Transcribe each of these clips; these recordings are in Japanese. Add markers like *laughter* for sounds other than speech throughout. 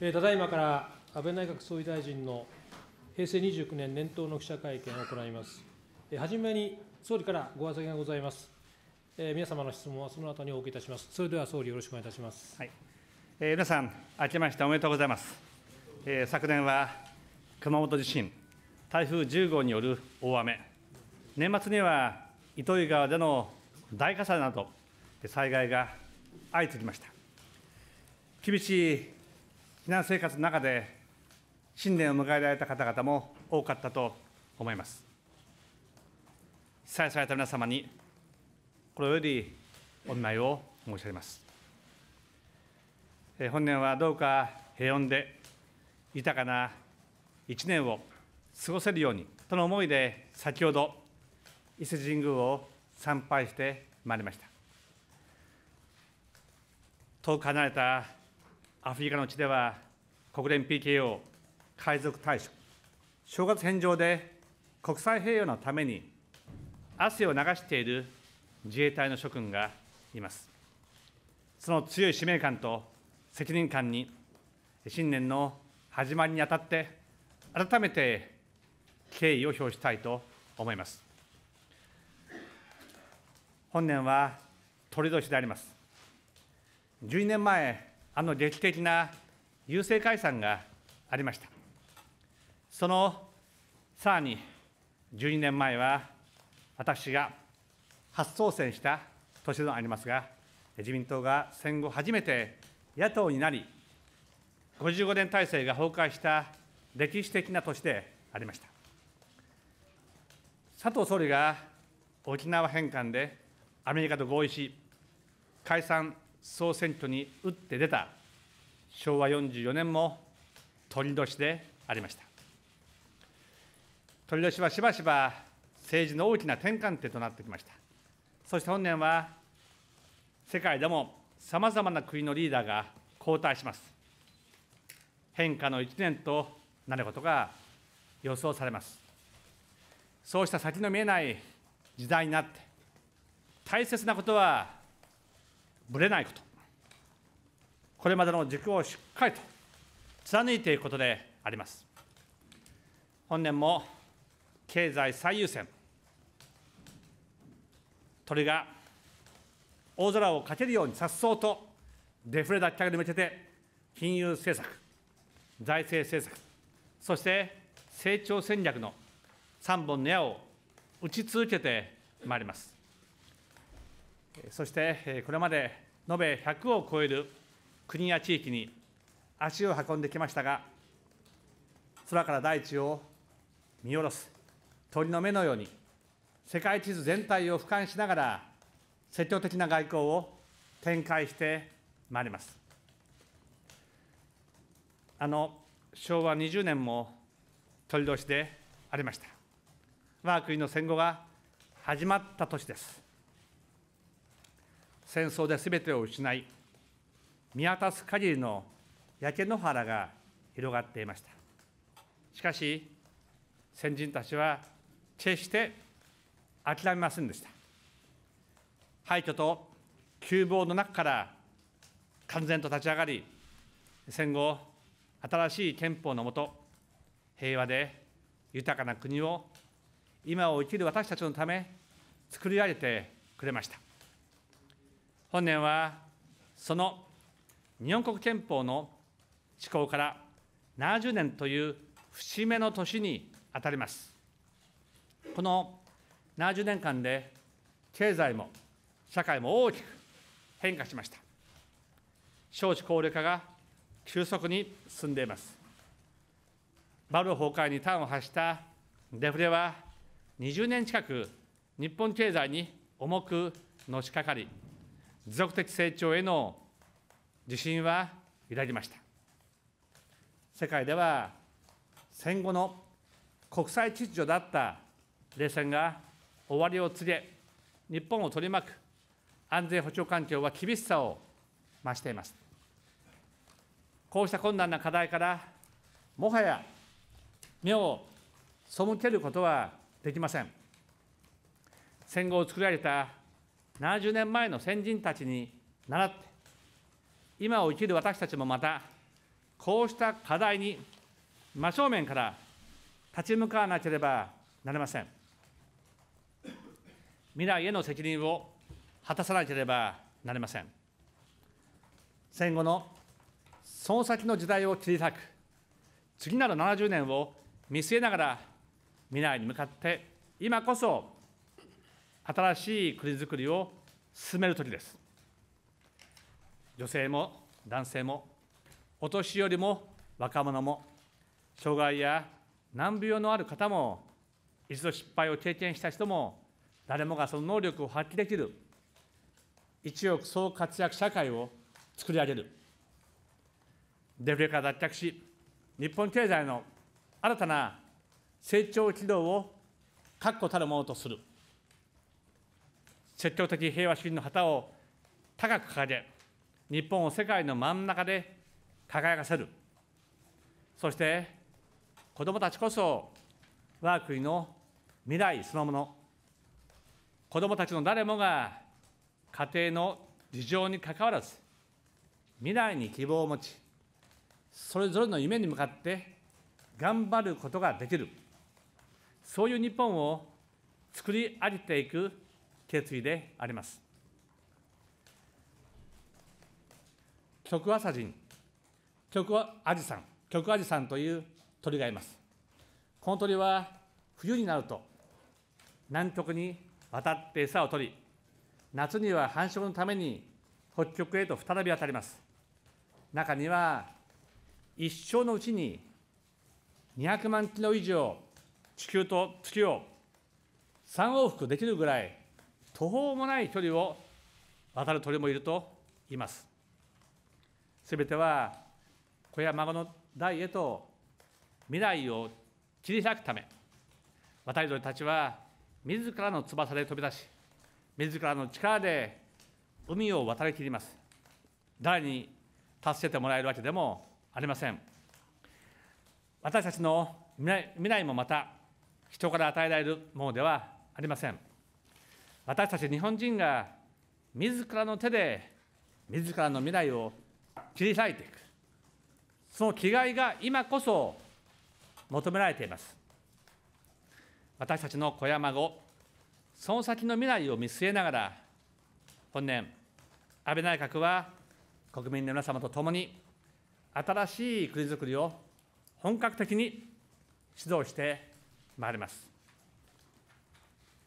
えただいまから安倍内閣総理大臣の平成29年年頭の記者会見を行います。えー、初めに総理からご挨拶がございます。え皆様の質問はその後にお受けいたします。それでは総理よろしくお願いいたします。はい、えー、皆さん、明けましておめでとうございます。えー、昨年は熊本地震、台風10号による大雨、年末には糸魚川での大火災など災害が相次ぎました。厳しい避難生活の中で新年を迎えられた方々も多かったと思います。被災された皆様に、これよりお見舞いを申し上げます。本年はどうか平穏で豊かな一年を過ごせるようにとの思いで、先ほど伊勢神宮を参拝してまいりました。遠く離れたアフリカの地では国連 PKO 海賊対処、正月返上で国際平和のために汗を流している自衛隊の諸君がいます。その強い使命感と責任感に、新年の始まりにあたって、改めて敬意を表したいと思います。本年は、鳥年であります。12年前、あの劇的な郵政解散がありました。そのさらに12年前は、私が初当選した年でもありますが、自民党が戦後初めて野党になり、55年体制が崩壊した歴史的な年でありました。佐藤総理が沖縄返還でアメリカと合意し、解散総選挙に打って出た昭和44年も取年でありました取年はしばしば政治の大きな転換点となってきましたそして本年は世界でもさまざまな国のリーダーが交代します変化の1年となることが予想されますそうした先の見えない時代になって大切なことはぶれないこと、これまでの軸をしっかりと貫いていくことであります。本年も経済最優先、鳥が大空をかけるようにさっそうとデフレ脱却に向けて金融政策、財政政策、そして成長戦略の3本の矢を打ち続けてまいります。そしてこれまで延べ100を超える国や地域に足を運んできましたが、空から大地を見下ろす鳥の目のように、世界地図全体を俯瞰しながら、積極的な外交を展開してまいります。あの昭和20年も鳥年でありました。我が国の戦後が始まった年です。戦争で全てを失い、見渡す限りの焼け野原が広がっていました。しかし、先人たちは決して諦めませんでした。廃墟と窮乏の中から完全と立ち上がり、戦後、新しい憲法のもと、平和で豊かな国を今を生きる私たちのため作り上げてくれました。本年はその日本国憲法の施行から70年という節目の年にあたります。この70年間で経済も社会も大きく変化しました。少子高齢化が急速に進んでいます。バブル崩壊に端を発したデフレは20年近く日本経済に重くのしかかり持続的成長への自信は揺らぎました。世界では戦後の国際秩序だった冷戦が終わりを告げ、日本を取り巻く安全保障環境は厳しさを増しています。こうした困難な課題から、もはや目を背けることはできません。戦後を作られた70年前の先人たちに習って、今を生きる私たちもまた、こうした課題に真正面から立ち向かわなければなりません。未来への責任を果たさなければなりません。戦後のその先の時代を切り裂く、次なる70年を見据えながら、未来に向かって、今こそ新しい国づくりを進める時です女性も男性もお年寄りも若者も障害や難病のある方も一度失敗を経験した人も誰もがその能力を発揮できる一億総活躍社会を作り上げるデフレから脱却し日本経済の新たな成長軌道を確固たるものとする積極的平和主義の旗を高く掲げ、日本を世界の真ん中で輝かせる、そして子どもたちこそ、我が国の未来そのもの、子どもたちの誰もが家庭の事情にかかわらず、未来に希望を持ち、それぞれの夢に向かって頑張ることができる、そういう日本を作り上げていく決意であります。極朝人、極アジさん、極アジさんという鳥がいます。この鳥は冬になると南極に渡って餌を取り、夏には繁殖のために北極へと再び渡ります。中には一生のうちに200万キロ以上地球と月を3往復できるぐらい途方もない距離を渡る鳥もいると言います。すべては子や孫の代へと未来を切り開くため、渡り鳥たちは自らの翼で飛び出し、自らの力で海を渡りきります。誰に助けてもらえるわけでもありません。私たちの未来もまた人から与えられるものではありません。私たち日本人が自らの手で自らの未来を切り裂いていくその気概が今こそ求められています私たちの子や孫その先の未来を見据えながら本年安倍内閣は国民の皆様と共に新しい国づくりを本格的に指導してまいります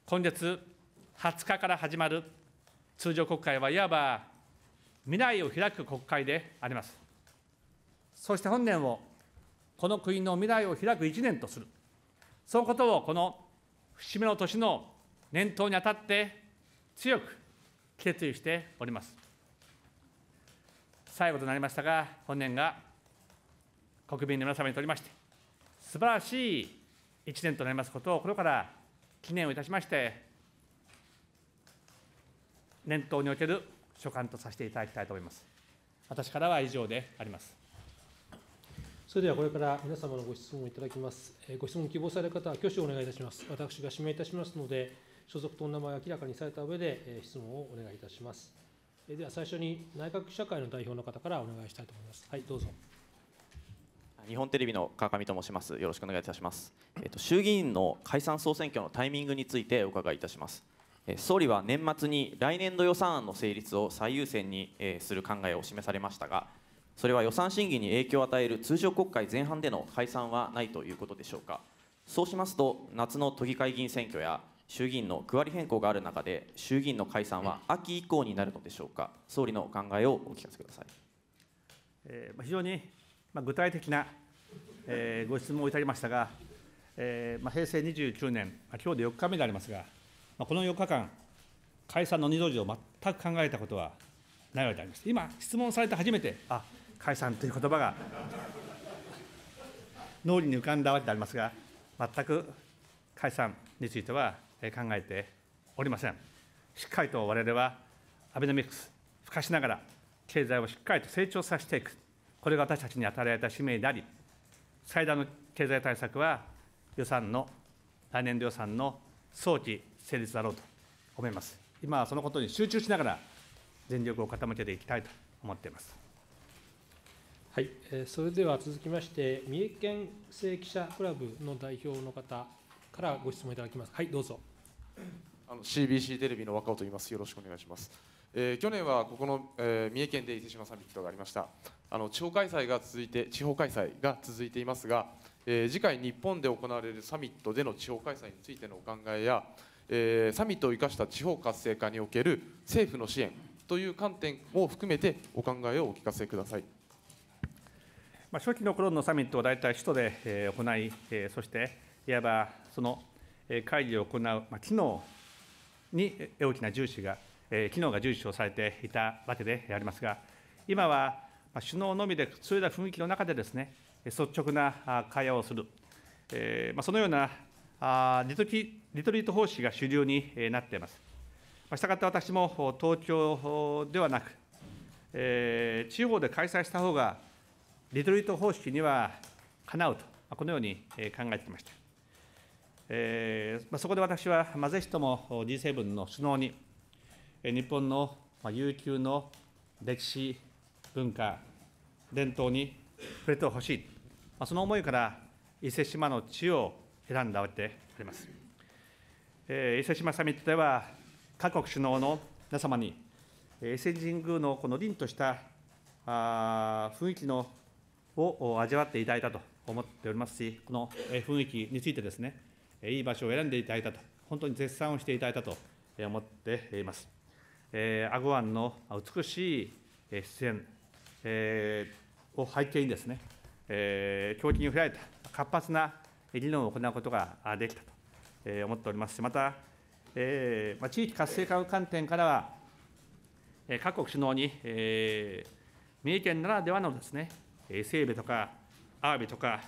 今月20日から始まる通常国会はいわば未来を開く国会であります。そして本年をこの国の未来を開く1年とする、そのことをこの節目の年の年頭にあたって強く決意しております。最後となりましたが、本年が国民の皆様にとりまして、素晴らしい1年となりますことを心から記念をいたしまして、念頭における所感とさせていただきたいと思います。私からは以上であります。それではこれから皆様のご質問をいただきます。ご質問希望される方は挙手をお願いいたします。私が指名いたしますので、所属とお名前を明らかにされた上で質問をお願いいたします。では最初に内閣記者会の代表の方からお願いしたいと思います。はい、どうぞ。日本テレビの川上と申します。よろしくお願いいたします。えっと衆議院の解散総選挙のタイミングについてお伺いいたします。総理は年末に来年度予算案の成立を最優先にする考えを示されましたが、それは予算審議に影響を与える通常国会前半での解散はないということでしょうか。そうしますと、夏の都議会議員選挙や衆議院の区割り変更がある中で、衆議院の解散は秋以降になるのでしょうか、総理のお考えをお聞かせください、え非常に具体的な、えご質問をいただきましたが、えま平成29年、今日で4日目でありますが、まあ、この4日間、解散の二度路を全く考えたことはないわけであります。今、質問されて初めて、あ解散という言葉が脳裏に浮かんだわけでありますが、全く解散については考えておりません。しっかりと我々はアベノミクス、ふかしながら、経済をしっかりと成長させていく、これが私たちに与えられた使命であり、最大の経済対策は、予算の、来年度予算の早期成立だろうと思います。今はそのことに集中しながら、全力を傾けていきたいと思っています。はい、それでは続きまして、三重県正記者クラブの代表の方からご質問いただきます。はい、どうぞ。あの CBC テレビの若尾と言います。よろしくお願いします。えー、去年はここの、えー、三重県で伊勢志摩サミットがありましたあの地方開催が続いて地方開催が続いていますが、えー、次回日本で行われるサミットでの地方開催についてのお考えや、えー、サミットを生かした地方活性化における政府の支援という観点を含めてお考えをお聞かせください。まあ、初期の頃のサミットを大体首都で、え行い、えー、そしていわばその、え会議を行う、まあ、機能に大きな重視が、えー、機能が重視をされていたわけでありますが、今は、まあ、首脳のみで、そういった雰囲気の中でですね、率直な会話をする、えーまあ、そのようなあリトリート方式が主流になっています。したがって私も東京ではなく、えー、地方で開催した方が、リトリート方式にはかなうと、このように考えてきました。えー、そこで私は、まあ、ぜひとも G7 の首脳に、日本の悠久の歴史、文化、伝統に触れてほしい、その思いから伊勢志摩の地を選んだわけであります。えー、伊勢志摩サミットでは、各国首脳の皆様に、伊勢神宮のこの凛としたあ雰囲気のを味わっていただいたと思っておりますし、この雰囲気についてですね、いい場所を選んでいただいたと、本当に絶賛をしていただいたと思っています。えー、アゴ湾の美しい出演、えー、を背景にですね、えー、胸筋振られた活発な議論を行うことができたと思っておりますし、また、えー、地域活性化の観点からは、各国首脳に、え三重県ならではのですね、西部とかアワビとか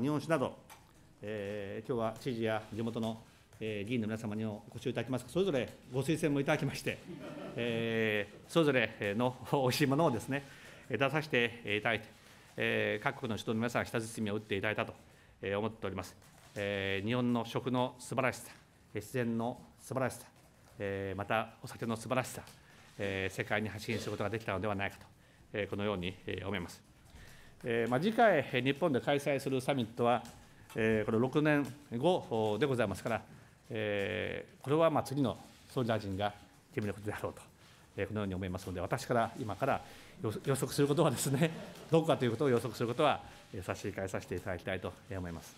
日本酒など、え今日は知事や地元の、え議員の皆様にお越しいただきますそれぞれご推薦もいただきまして、えそれぞれのお *laughs* いしいものをですね出させていただいて、え各国の首脳の皆さん、舌包みを打っていただいたと。思っております。日本の食の素晴らしさ、自然の素晴らしさ、またお酒の素晴らしさ、世界に発信することができたのではないかと、このように思います。ま次回、日本で開催するサミットは、これ6年後でございますから、えこれはま次の総理大臣が決めることであろうと、えこのように思いますので、私から今から予測することはですね、どこかということを予測することは、差し控えさせていただきたいと思います。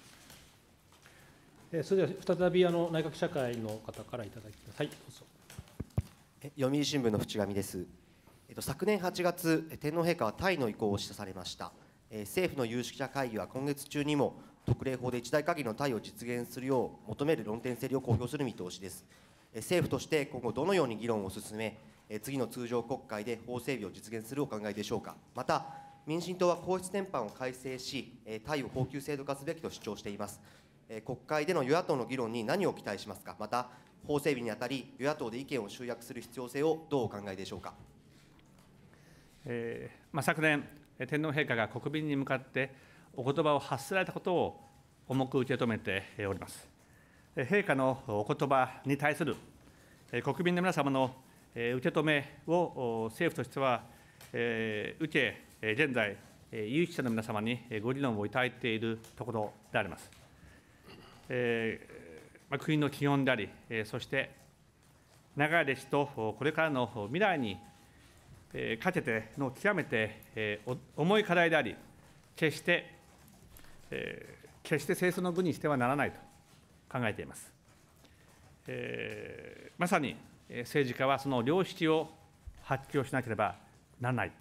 それでは再びあの内閣社会の方からいただきます。はい、どうぞ。読売新聞の淵上です。えっと昨年8月天皇陛下はタイの意向を示唆されました。え政府の有識者会議は今月中にも特例法で一大限りの対応を実現するよう求める論点整理を公表する見通しですえ政府として今後どのように議論を進めえ次の通常国会で法整備を実現するお考えでしょうかまた民進党は皇室典範を改正し、対応高久制度化すべきと主張しています。国会での与野党の議論に何を期待しますか、また法整備にあたり、与野党で意見を集約する必要性をどうお考えでしょうか。えーまあ、昨年、天皇陛下が国民に向かってお言葉を発せられたことを重く受け止めております。陛下のお言葉に対する国民の皆様の受け止めを政府としては受け、現在、有識者の皆様にご議論をいただいているところであります。え国の基本であり、そして長い歴史とこれからの未来にかけての極めて重い課題であり、決して、決して清掃の具にしてはならないと考えています。まさに政治家はその良識を発揮をしなければならない。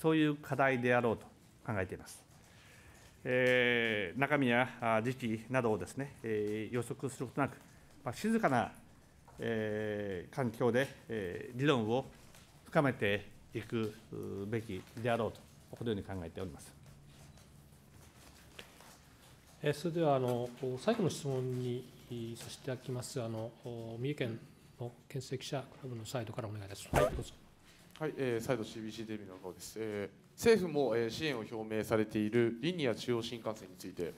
そういう課題であろうと考えています。えー、中身や時期などをですね、えー、予測することなく、まあ、静かな、えー、環境で、えー、理論を深めていくべきであろうと、このように考えております。えー、それではあの最後の質問にさせていただきますあの三重県の県政記者クラブのサイトからお願いいたします。はい、どうぞ。はい、えー、再度 CBC テレビの方です、えー、政府も、えー、支援を表明されているリニア中央新幹線について、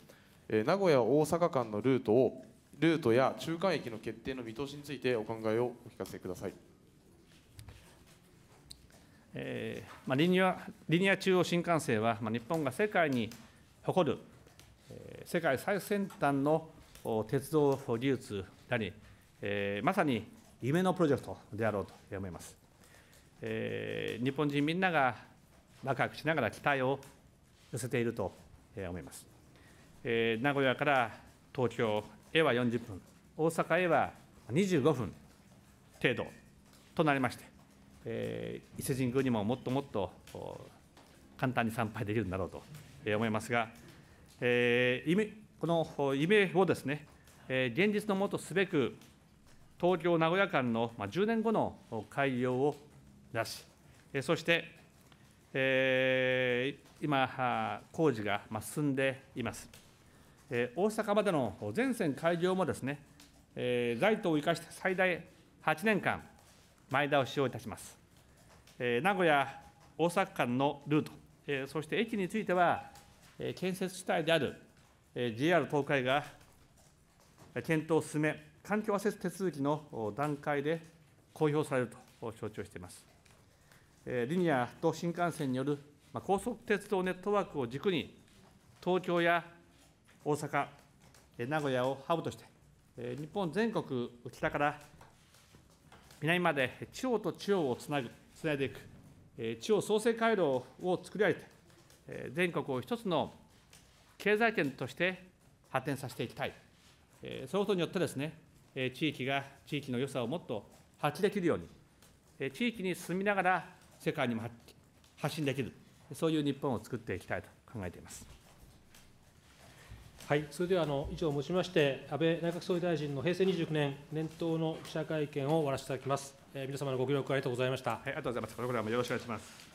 えー、名古屋大阪間のルートをルートや中間駅の決定の見通しについてお考えをお聞かせください、えーまあ、リニアリニア中央新幹線は、まあ、日本が世界に誇る、えー、世界最先端の鉄道技術であり、えー、まさに夢のプロジェクトであろうと思います。えー、日本人みんながワクワクしながら期待を寄せていると思います。えー、名古屋から東京へは40分、大阪へは25分程度となりまして、えー、伊勢神宮にももっともっと簡単に参拝できるんだろうと思いますが、えー、この夢をですね、えー、現実のもとすべく、東京・名古屋間の10年後の開業を出し、そして、えー、今、工事が進んでいます。えー、大阪までの全線開業もですね、えー、財都を生かして最大8年間、前倒しをいたします。えー、名古屋、大阪間のルート、えー、そして駅については、えー、建設主体である、えー、JR 東海が検討を進め、環境アセス手続きの段階で公表されると承知をしています。リニアと新幹線による高速鉄道ネットワークを軸に、東京や大阪、名古屋をハブとして、日本全国北から南まで地方と地方をつなぐ、つないでいく、地方創生回廊を作り上げて、全国を一つの経済圏として発展させていきたい。そのことによってですね、地域が地域の良さをもっと発揮できるように、地域に住みながら世界にも発信できる、そういう日本を作っていきたいと考えています。はい、それではあの以上をもちまして、安倍内閣総理大臣の平成29年年頭の記者会見を終わらせていただきます。えー、皆様のご協力ありがとうございました。はい、ありがとうございます。これからもよろしくお願いします。